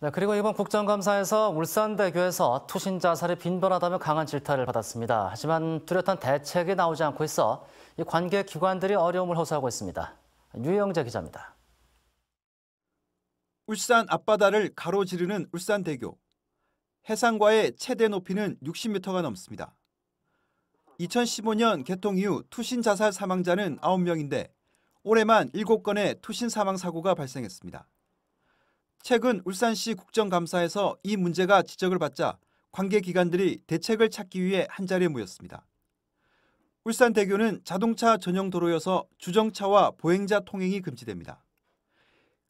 네, 그리고 이번 국정감사에서 울산대교에서 투신 자살이 빈번하다며 강한 질타를 받았습니다. 하지만 뚜렷한 대책이 나오지 않고 있어 이 관계 기관들이 어려움을 호소하고 있습니다. 유영재 기자입니다. 울산 앞바다를 가로지르는 울산대교. 해상과의 최대 높이는 60m가 넘습니다. 2015년 개통 이후 투신 자살 사망자는 9명인데 올해만 7건의 투신 사망 사고가 발생했습니다. 최근 울산시 국정감사에서 이 문제가 지적을 받자 관계기관들이 대책을 찾기 위해 한자리에 모였습니다. 울산대교는 자동차 전용 도로여서 주정차와 보행자 통행이 금지됩니다.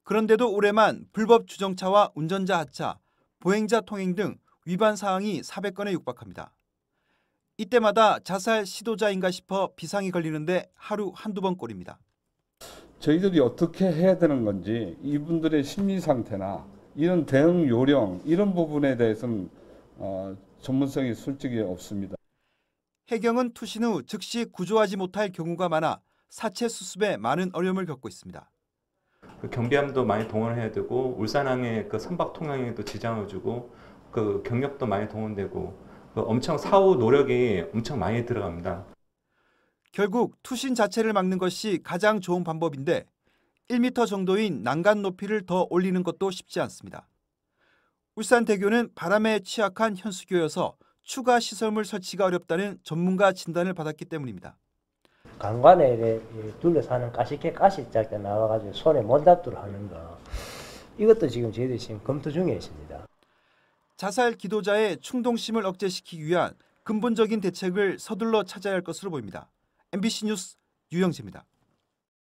그런데도 올해만 불법 주정차와 운전자 하차, 보행자 통행 등 위반 사항이 400건에 육박합니다. 이때마다 자살 시도자인가 싶어 비상이 걸리는데 하루 한두 번 꼴입니다. 저희들이 어떻게 해야 되는 건지 이분들의 심리 상태나 이런 대응 요령 이런 부분에 대해서는 어, 전문성이 솔직히 없습니다. 해경은 투신 후 즉시 구조하지 못할 경우가 많아 사체 수습에 많은 어려움을 겪고 있습니다. 그 경비함도 많이 동원해야 되고 울산항의 그 선박 통행에도 지장을 주고 그 경력도 많이 동원되고 그 엄청 사후 노력이 엄청 많이 들어갑니다. 결국 투신 자체를 막는 것이 가장 좋은 방법인데 1m 정도인 난간 높이를 더 올리는 것도 쉽지 않습니다. 울산대교는 바람에 취약한 현수교여서 추가 시설물 설치가 어렵다는 전문가 진단을 받았기 때문입니다. 강관에 둘러사는 가시캐 가시 짝대 나와가지고 손에 몰다뚜를 하는 거 이것도 지금 저희들이 지금 검토 중에 있습니다. 자살 기도자의 충동심을 억제시키기 위한 근본적인 대책을 서둘러 찾아야 할 것으로 보입니다. MBC 뉴스 유영재입니다.